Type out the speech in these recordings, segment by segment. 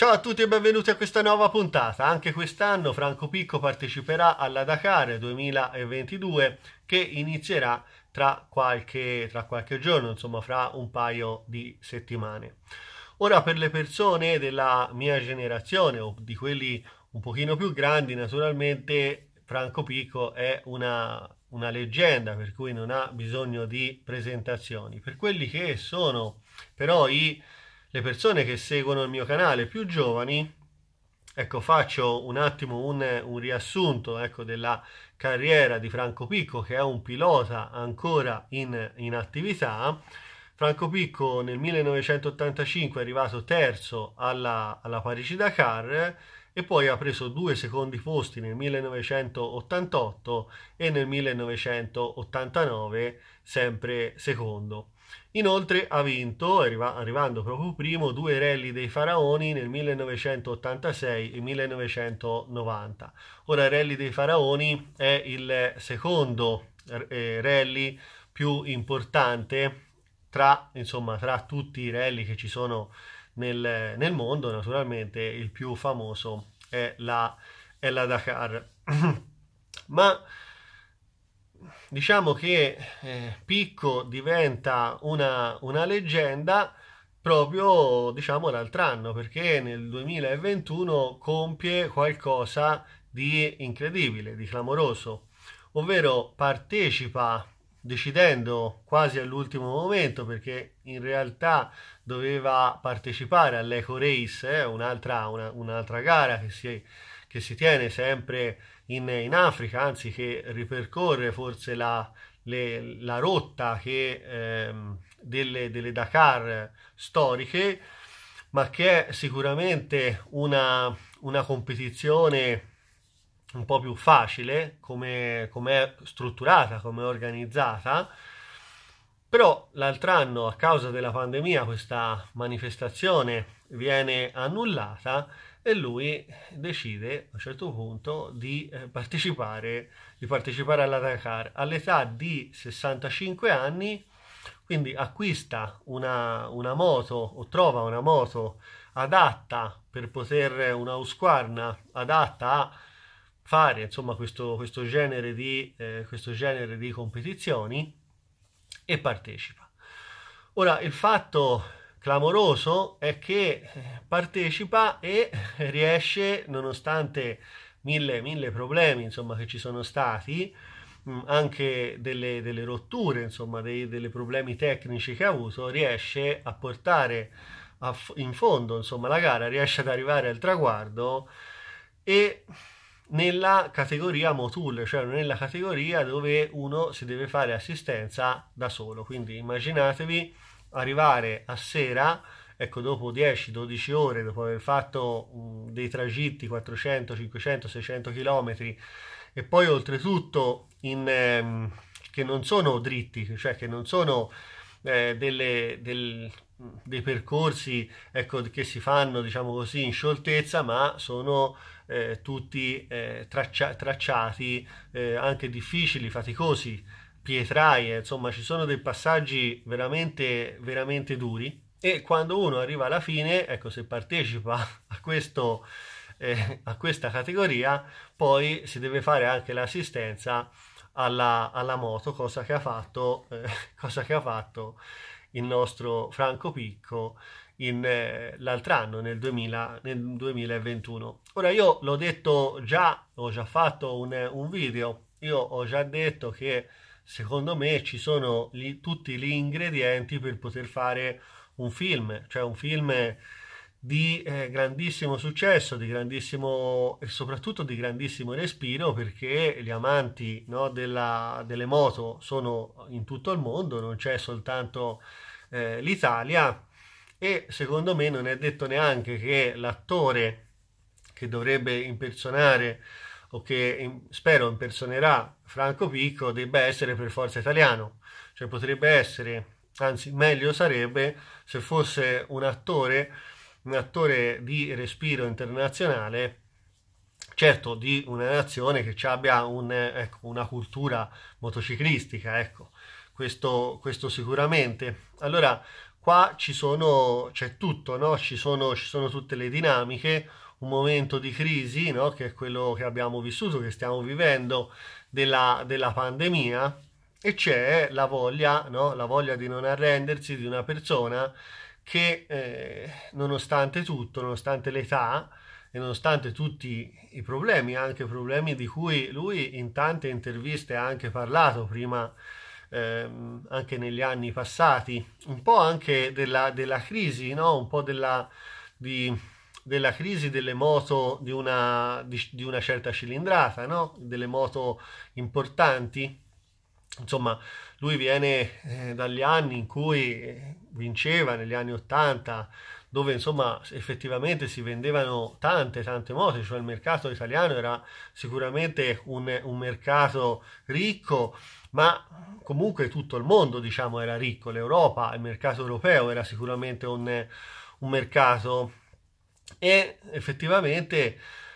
Ciao a tutti e benvenuti a questa nuova puntata. Anche quest'anno Franco Picco parteciperà alla Dakar 2022 che inizierà tra qualche, tra qualche giorno, insomma fra un paio di settimane. Ora per le persone della mia generazione o di quelli un pochino più grandi, naturalmente Franco Picco è una, una leggenda per cui non ha bisogno di presentazioni. Per quelli che sono però i le persone che seguono il mio canale più giovani, ecco faccio un attimo un, un riassunto ecco, della carriera di Franco Picco che è un pilota ancora in, in attività. Franco Picco nel 1985 è arrivato terzo alla, alla Parigi Dakar e poi ha preso due secondi posti nel 1988 e nel 1989 sempre secondo. Inoltre ha vinto, arrivando proprio primo, due rally dei Faraoni nel 1986 e 1990. Ora rally dei Faraoni è il secondo eh, rally più importante tra, insomma, tra tutti i rally che ci sono nel, nel mondo, naturalmente il più famoso è la, è la Dakar. Ma diciamo che eh, Picco diventa una, una leggenda proprio diciamo l'altro anno perché nel 2021 compie qualcosa di incredibile, di clamoroso, ovvero partecipa decidendo quasi all'ultimo momento perché in realtà doveva partecipare all'Eco Race, eh, un'altra, una, un'altra, gara che si, che si tiene sempre in, in Africa, anzi che ripercorre forse la, le, la rotta che, ehm, delle, delle Dakar storiche, ma che è sicuramente una, una competizione un po' più facile come, come è strutturata, come è organizzata. Però l'altro anno, a causa della pandemia, questa manifestazione viene annullata e lui decide a un certo punto di eh, partecipare, di partecipare alla Dakar. All'età di 65 anni, quindi acquista una, una moto o trova una moto adatta per poter, una Husqvarna adatta a fare insomma questo, questo, genere di, eh, questo genere di competizioni e partecipa. Ora il fatto clamoroso è che eh, partecipa e eh, riesce, nonostante mille, mille problemi insomma, che ci sono stati, mm, anche delle, delle rotture, insomma, dei, dei problemi tecnici che ha avuto, riesce a portare a, in fondo insomma, la gara, riesce ad arrivare al traguardo e nella categoria Motul, cioè nella categoria dove uno si deve fare assistenza da solo. Quindi immaginatevi arrivare a sera, ecco, dopo 10-12 ore, dopo aver fatto mm, dei tragitti 400, 500, 600 km e poi oltretutto in, ehm, che non sono dritti, cioè che non sono eh, delle, del, dei percorsi ecco, che si fanno diciamo così in scioltezza ma sono eh, tutti eh, traccia- tracciati eh, anche difficili, faticosi pietraie, insomma ci sono dei passaggi veramente, veramente duri e quando uno arriva alla fine, ecco se partecipa a, questo, eh, a questa categoria, poi si deve fare anche l'assistenza alla, alla moto, cosa che, ha fatto, eh, cosa che ha fatto il nostro Franco Picco in, eh, l'altro anno, nel, 2000, nel, 2021. Ora io l'ho detto già, ho già fatto un, un video, io ho già detto che secondo me ci sono gli, tutti gli ingredienti per poter fare un film, cioè un film di eh, grandissimo successo, di grandissimo e soprattutto di grandissimo respiro perché gli amanti no, della, delle moto sono in tutto il mondo, non c'è soltanto eh, l'Italia e secondo me non è detto neanche che l'attore che dovrebbe impersonare o che spero impersonerà Franco Picco debba essere per forza italiano, cioè potrebbe essere, anzi meglio sarebbe se fosse un attore, un attore di respiro internazionale, certo di una nazione che abbia un, ecco, una cultura motociclistica, ecco. questo, questo sicuramente. Allora, qua ci sono, c'è tutto, no? ci, sono, ci sono tutte le dinamiche, un momento di crisi, no? che è quello che abbiamo vissuto, che stiamo vivendo, della, della pandemia, e c'è la voglia, no? la voglia di non arrendersi di una persona che eh, nonostante tutto, nonostante l'età e nonostante tutti i problemi, anche problemi di cui lui in tante interviste ha anche parlato prima, ehm, anche negli anni passati, un po' anche della, della crisi, no? un po' della, di, della crisi delle moto di una, di, di una certa cilindrata, no? delle moto importanti. Insomma, lui viene eh, dagli anni in cui eh, vinceva, negli anni 80, dove insomma effettivamente si vendevano tante tante moto, cioè il mercato italiano era sicuramente un, un, mercato ricco, ma comunque tutto il mondo diciamo era ricco, l'Europa, il mercato europeo era sicuramente un, un mercato e effettivamente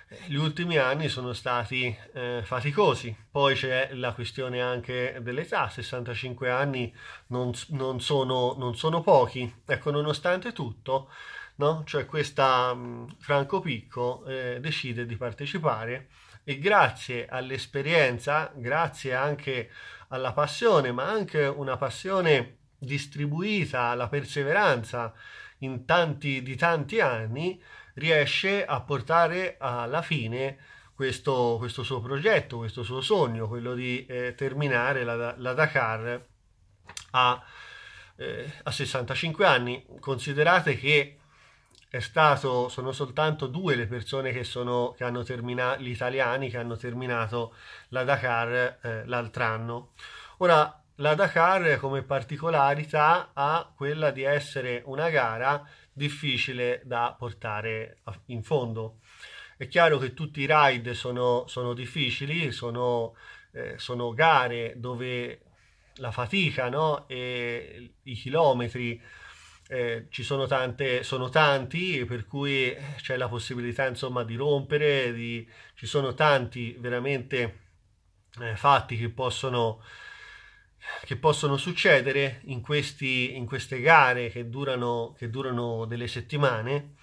eh, gli ultimi anni sono stati eh, faticosi. Poi c'è la questione anche dell'età, 65 anni non, non, sono, non sono, pochi. Ecco, nonostante tutto, no? cioè questa mh, mm, Franco Picco eh, decide di partecipare e grazie all'esperienza, grazie anche alla passione, ma anche una passione distribuita, alla perseveranza in tanti, di tanti anni, riesce a portare alla fine questo, questo suo progetto, questo suo sogno, quello di eh, terminare la, la, Dakar a, eh, a 65 anni. Considerate che stato, sono soltanto due le persone che, sono, che hanno terminato, gli italiani che hanno terminato la Dakar eh, l'altro anno. Ora, la Dakar come particolarità ha quella di essere una gara difficile da portare in fondo. È chiaro che tutti i ride sono, sono difficili, sono, eh, sono, gare dove la fatica no? e i chilometri eh, ci sono, tante, sono tanti, per cui eh, c'è la possibilità insomma di rompere, di, ci sono tanti veramente eh, fatti che possono che possono succedere in, questi, in queste gare che durano, che durano delle settimane,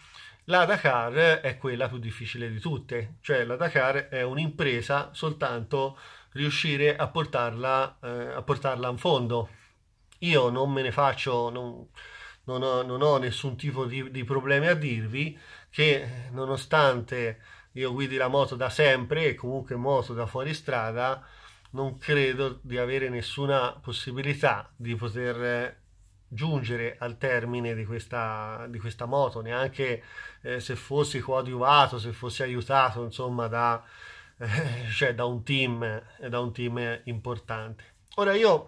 la Dakar è quella più difficile di tutte, cioè la Dakar è un'impresa soltanto riuscire a portarla, eh, a portarla in fondo. Io non me ne faccio, non, non, ho, non ho, nessun tipo di, di, problemi a dirvi che nonostante io guidi la moto da sempre e comunque moto da fuori strada, non credo di avere nessuna possibilità di poter giungere al termine di questa, di questa moto, neanche eh, se fossi coadiuvato, se fossi aiutato, insomma, da, eh, cioè, da, un team, da un team importante. Ora io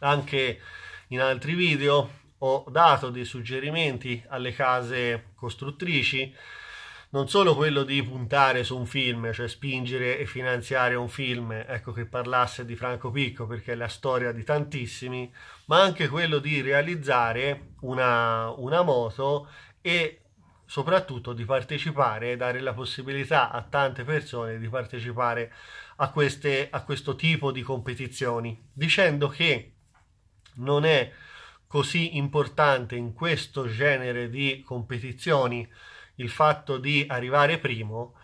anche in altri video ho dato dei suggerimenti alle case costruttrici non solo quello di puntare su un film, cioè spingere e finanziare un film, ecco che parlasse di Franco Picco perché è la storia di tantissimi, ma anche quello di realizzare una, una moto e soprattutto di partecipare e dare la possibilità a tante persone di partecipare a, queste, a questo tipo di competizioni, dicendo che non è così importante in questo genere di competizioni il fatto di arrivare primo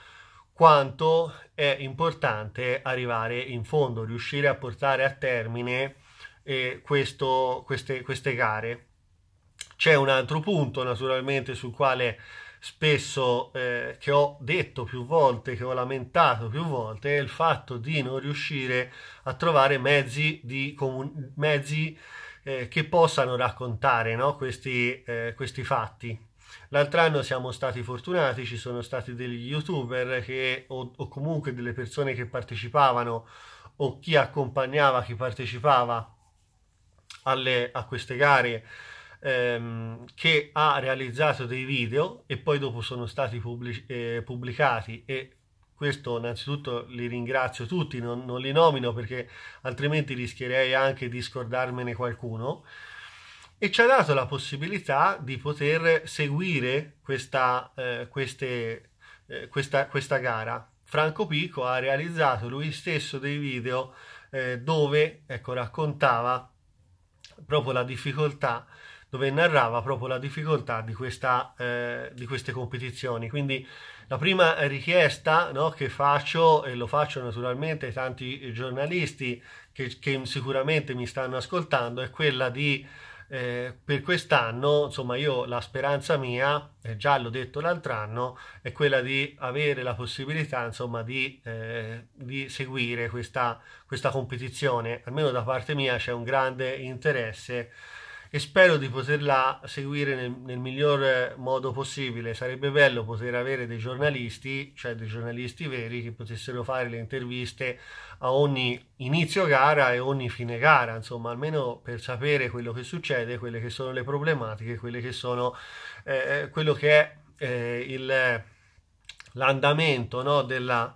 quanto è importante arrivare in fondo, riuscire a portare a termine eh, questo, queste, queste gare. C'è un altro punto naturalmente sul quale spesso eh, che ho detto più volte, che ho lamentato più volte, è il fatto di non riuscire a trovare mezzi, di comun- mezzi eh, che possano raccontare no? questi, eh, questi fatti. L'altro anno siamo stati fortunati, ci sono stati degli youtuber che, o, o comunque delle persone che partecipavano o chi accompagnava chi partecipava alle, a queste gare ehm, che ha realizzato dei video e poi dopo sono stati pubblic- eh, pubblicati e questo innanzitutto li ringrazio tutti, non, non li nomino perché altrimenti rischierei anche di scordarmene qualcuno e ci ha dato la possibilità di poter seguire questa, eh, queste, eh, questa, questa gara. Franco Pico ha realizzato lui stesso dei video eh, dove ecco, raccontava proprio la difficoltà dove narrava proprio la difficoltà di, questa, eh, di, queste competizioni. Quindi la prima richiesta no, che faccio, e lo faccio naturalmente ai tanti giornalisti che, che, sicuramente mi stanno ascoltando, è quella di eh, per quest'anno, insomma, io la speranza mia, eh, già l'ho detto l'altro anno, è quella di avere la possibilità, insomma, di, eh, di seguire questa, questa competizione. Almeno da parte mia c'è un grande interesse e spero di poterla seguire nel, nel miglior modo possibile. Sarebbe bello poter avere dei giornalisti, cioè dei giornalisti veri, che potessero fare le interviste a ogni inizio gara e ogni fine gara, insomma, almeno per sapere quello che succede, quelle che sono le problematiche, quelle che sono eh, eh quello che è eh, il, l'andamento no, della,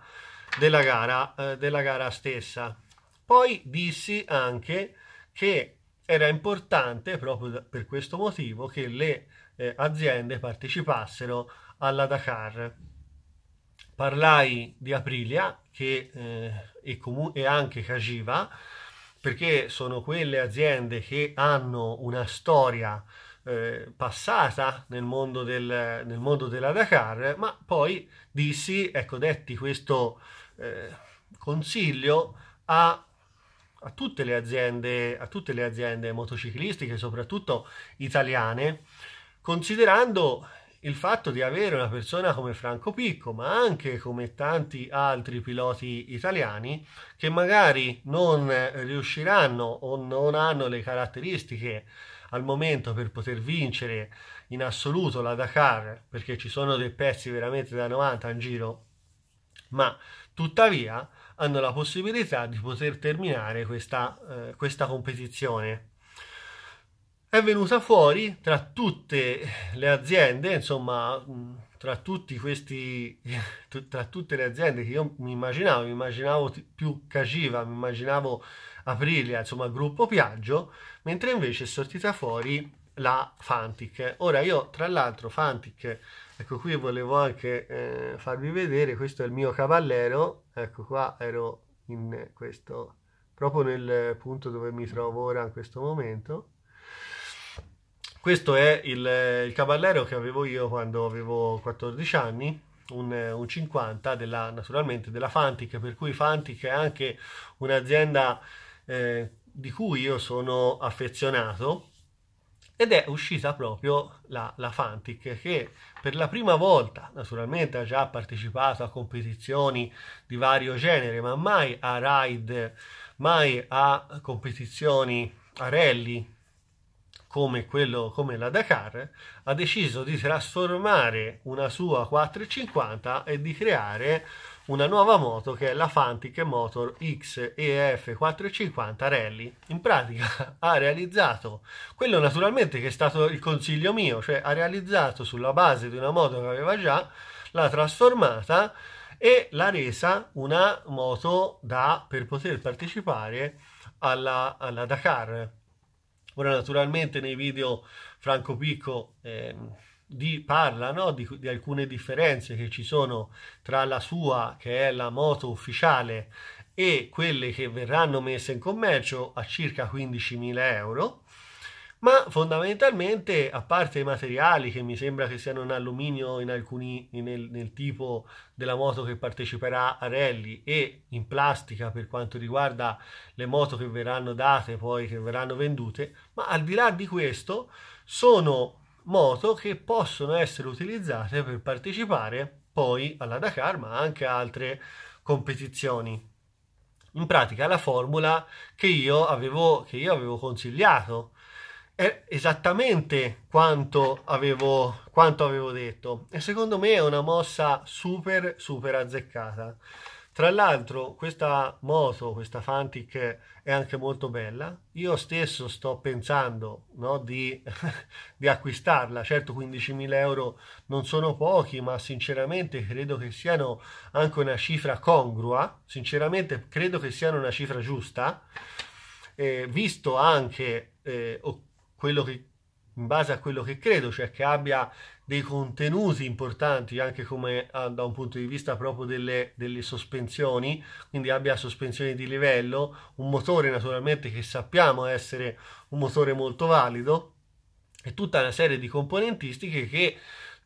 della, gara, eh, della gara stessa. Poi dissi anche che era importante proprio per questo motivo che le eh, aziende partecipassero alla Dakar. Parlai di Aprilia che, eh, e, comu- e anche Cagiva perché sono quelle aziende che hanno una storia eh, passata nel mondo, del, nel mondo, della Dakar, ma poi dissi, ecco, detti questo eh, consiglio a a tutte le aziende, a tutte le aziende motociclistiche, soprattutto italiane, considerando il fatto di avere una persona come Franco Picco, ma anche come tanti altri piloti italiani che magari non riusciranno o non hanno le caratteristiche al momento per poter vincere in assoluto la Dakar, perché ci sono dei pezzi veramente da 90 in giro, ma tuttavia hanno la possibilità di poter terminare questa, eh, questa competizione. È venuta fuori tra tutte le aziende, insomma, tra tutti questi tra tutte le aziende che io mi immaginavo, mi immaginavo più Cagiva, mi immaginavo Aprilia, insomma gruppo Piaggio, mentre invece è sortita fuori la Fantic. Ora io tra l'altro Fantic, ecco qui volevo anche eh, farvi vedere, questo è il mio cavallero ecco qua ero in questo proprio nel punto dove mi trovo ora in questo momento questo è il, il cavallero che avevo io quando avevo 14 anni un, un 50 della, naturalmente della Fantic per cui Fantic è anche un'azienda eh, di cui io sono affezionato ed è uscita proprio la, la Fantic che per la prima volta naturalmente ha già partecipato a competizioni di vario genere ma mai a ride mai a competizioni a rally come, quello, come la Dakar ha deciso di trasformare una sua 450 e di creare una nuova moto che è la Fantic Motor XEF 450 Rally. In pratica ha realizzato quello naturalmente che è stato il consiglio mio, cioè ha realizzato sulla base di una moto che aveva già, l'ha trasformata e l'ha resa una moto da per poter partecipare alla, alla Dakar. Ora naturalmente nei video Franco Picco eh, di, parla no? di, di, alcune differenze che ci sono tra la sua, che è la moto ufficiale, e quelle che verranno messe in commercio a circa 15.000 euro. Ma fondamentalmente, a parte i materiali che mi sembra che siano in alluminio in alcuni, nel, nel tipo della moto che parteciperà a rally e in plastica per quanto riguarda le moto che verranno date poi che verranno vendute, ma al di là di questo sono moto che possono essere utilizzate per partecipare poi alla Dakar ma anche a altre competizioni. In pratica la formula che io avevo, che io avevo consigliato è esattamente quanto avevo, quanto avevo detto e secondo me è una mossa super super azzeccata. Tra l'altro questa moto, questa Fantic è anche molto bella, io stesso sto pensando no, di, di, acquistarla, certo 15.000 euro non sono pochi ma sinceramente credo che siano anche una cifra congrua, sinceramente credo che siano una cifra giusta, eh, visto anche eh, quello che in base a quello che credo, cioè che abbia dei contenuti importanti anche come ah, da un punto di vista proprio delle, delle sospensioni, quindi abbia sospensioni di livello, un motore naturalmente che sappiamo essere un motore molto valido e tutta una serie di componentistiche che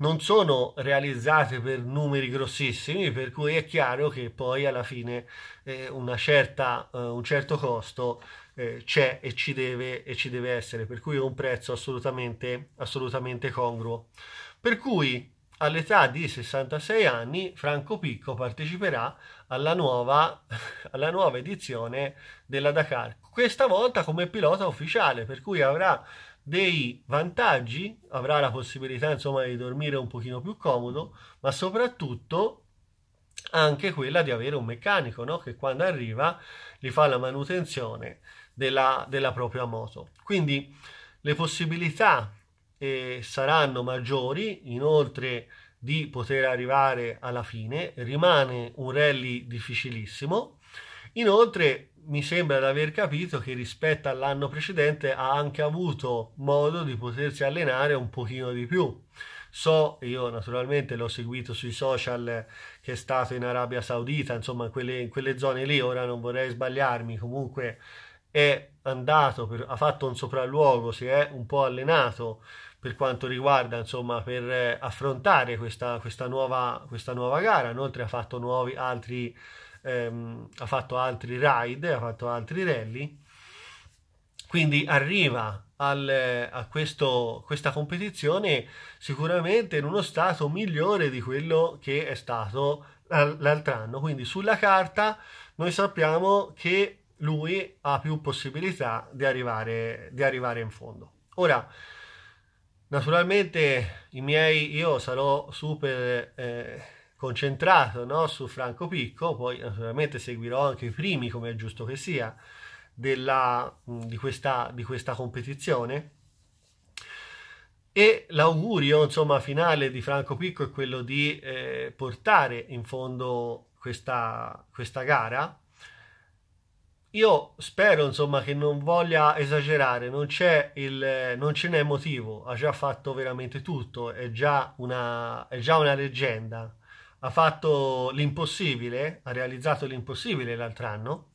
non sono realizzate per numeri grossissimi, per cui è chiaro che poi alla fine eh, certa, eh, un certo costo eh, c'è e ci, deve, e ci deve essere, per cui è un prezzo assolutamente, assolutamente congruo. Per cui all'età di 66 anni Franco Picco parteciperà alla nuova, alla nuova, edizione della Dakar, questa volta come pilota ufficiale, per cui avrà dei vantaggi, avrà la possibilità insomma di dormire un pochino più comodo, ma soprattutto anche quella di avere un meccanico no? che quando arriva gli fa la manutenzione della, della propria moto. Quindi le possibilità eh, saranno maggiori, inoltre di poter arrivare alla fine, rimane un rally difficilissimo Inoltre mi sembra di aver capito che rispetto all'anno precedente ha anche avuto modo di potersi allenare un pochino di più. So, io naturalmente l'ho seguito sui social che è stato in Arabia Saudita, insomma in quelle, in quelle zone lì, ora non vorrei sbagliarmi, comunque è andato, per, ha fatto un sopralluogo, si è un po' allenato per quanto riguarda, insomma, per eh, affrontare questa, questa, nuova, questa nuova gara, inoltre ha fatto nuovi altri ehm, ha fatto altri ride, ha fatto altri rally, quindi arriva al, a questo, questa competizione sicuramente in uno stato migliore di quello che è stato l'altro anno. Quindi sulla carta noi sappiamo che lui ha più possibilità di arrivare, di arrivare in fondo. Ora, naturalmente i miei, io sarò super... Eh, concentrato no, su Franco Picco, poi naturalmente eh, seguirò anche i primi, come è giusto che sia, della, di, questa, di questa competizione. E l'augurio insomma, finale di Franco Picco è quello di eh, portare in fondo questa, questa gara. Io spero insomma, che non voglia esagerare, non, il, non, ce n'è motivo, ha già fatto veramente tutto, è già una, è già una leggenda ha fatto l'impossibile, ha realizzato l'impossibile l'altro anno,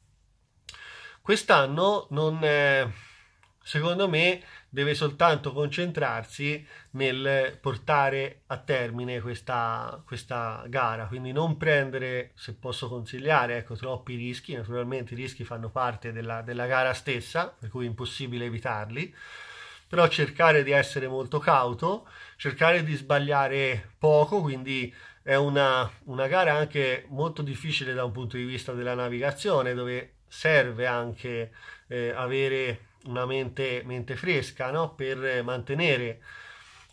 quest'anno non, eh, secondo me deve soltanto concentrarsi nel portare a termine questa, questa, gara, quindi non prendere, se posso consigliare, ecco, troppi rischi, naturalmente i rischi fanno parte della, della gara stessa, per cui è impossibile evitarli, però cercare di essere molto cauto, cercare di sbagliare poco, quindi è una, una gara anche molto difficile da un punto di vista della navigazione, dove serve anche eh, avere una mente, mente fresca no? per mantenere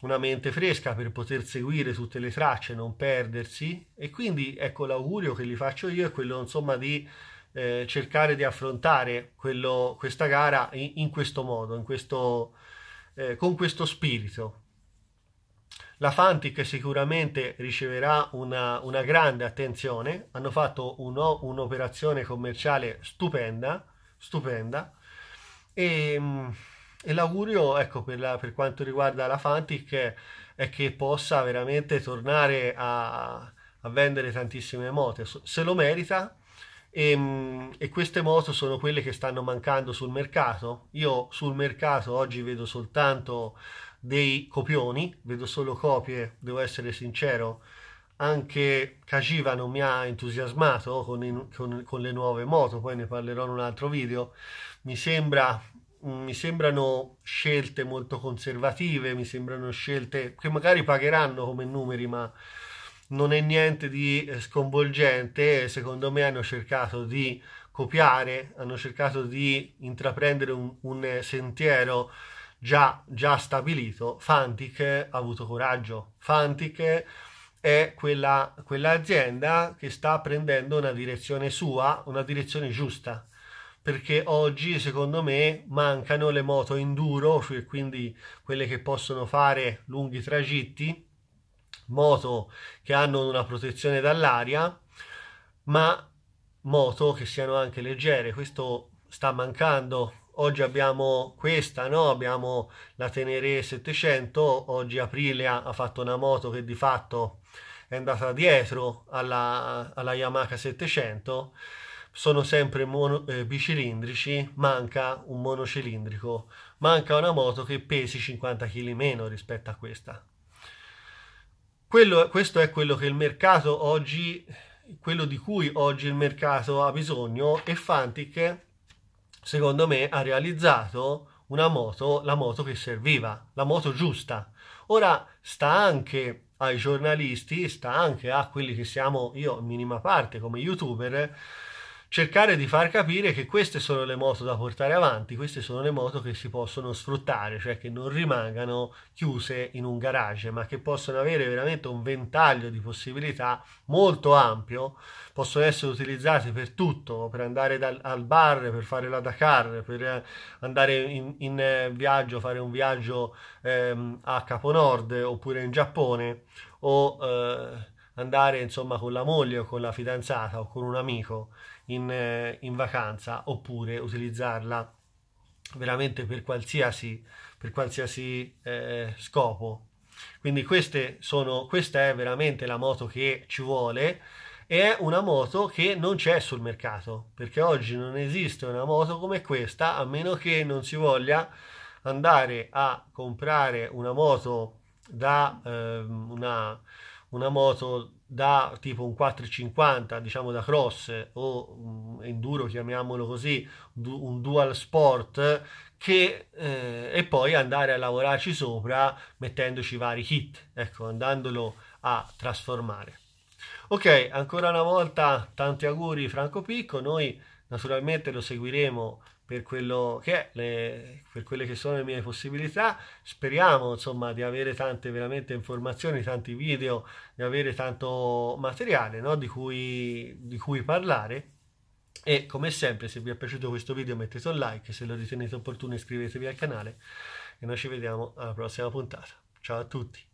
una mente fresca per poter seguire tutte le tracce, non perdersi e quindi ecco l'augurio che gli faccio io è quello insomma di eh, cercare di affrontare quello, questa gara in, in questo modo, in questo, eh, con questo spirito. La Fantic sicuramente riceverà una, una grande attenzione, hanno fatto uno, un'operazione commerciale stupenda, stupenda e, mm, e l'augurio ecco, per, la, per, quanto riguarda la Fantic è, è che possa veramente tornare a, a, vendere tantissime moto, se lo merita e, mm, e, queste moto sono quelle che stanno mancando sul mercato. Io sul mercato oggi vedo soltanto dei copioni, vedo solo copie, devo essere sincero, anche Kajiva non mi ha entusiasmato con, in, con, con, le nuove moto, poi ne parlerò in un altro video, mi, sembra, mi sembrano scelte molto conservative, mi sembrano scelte che magari pagheranno come numeri, ma non è niente di eh, sconvolgente, secondo me hanno cercato di copiare, hanno cercato di intraprendere un, un sentiero già, già stabilito, Fantic ha avuto coraggio. Fantic è quella, quell'azienda che sta prendendo una direzione sua, una direzione giusta, perché oggi secondo me mancano le moto enduro, cioè quindi quelle che possono fare lunghi tragitti, moto che hanno una protezione dall'aria, ma moto che siano anche leggere. Questo sta mancando oggi abbiamo questa, no? abbiamo la Tenere 700, oggi Aprilia ha fatto una moto che di fatto è andata dietro alla, alla Yamaha 700, sono sempre mono, eh, bicilindrici, manca un monocilindrico, manca una moto che pesi 50 kg meno rispetto a questa. Quello, questo è quello che il mercato oggi, quello di cui oggi il mercato ha bisogno e Fantic secondo me, ha realizzato una moto, la moto che serviva, la moto giusta. Ora sta anche ai giornalisti, sta anche a quelli che siamo io in minima parte come youtuber cercare di far capire che queste sono le moto da portare avanti, queste sono le moto che si possono sfruttare, cioè che non rimangano chiuse in un garage, ma che possono avere veramente un ventaglio di possibilità molto ampio, possono essere utilizzate per tutto, per andare dal, al bar, per fare la Dakar, per eh, andare in, in eh, viaggio, fare un viaggio ehm, a Capo Nord oppure in Giappone o... Eh, andare insomma con la moglie o con la fidanzata o con un amico in, eh, in vacanza oppure utilizzarla veramente per qualsiasi, per qualsiasi eh, scopo. Quindi queste sono, questa è veramente la moto che ci vuole e è una moto che non c'è sul mercato perché oggi non esiste una moto come questa a meno che non si voglia andare a comprare una moto da eh, una una moto da tipo un 450, diciamo da cross o enduro, chiamiamolo così, un dual sport, che, eh, e poi andare a lavorarci sopra mettendoci vari kit, ecco, andandolo a trasformare. Ok, ancora una volta tanti auguri Franco Picco, noi naturalmente lo seguiremo per, quello che è, le, per quelle che sono le mie possibilità. Speriamo insomma di avere tante veramente informazioni, tanti video, di avere tanto materiale no? di, cui, di cui parlare. E come sempre, se vi è piaciuto questo video mettete un like, se lo ritenete opportuno iscrivetevi al canale e noi ci vediamo alla prossima puntata. Ciao a tutti!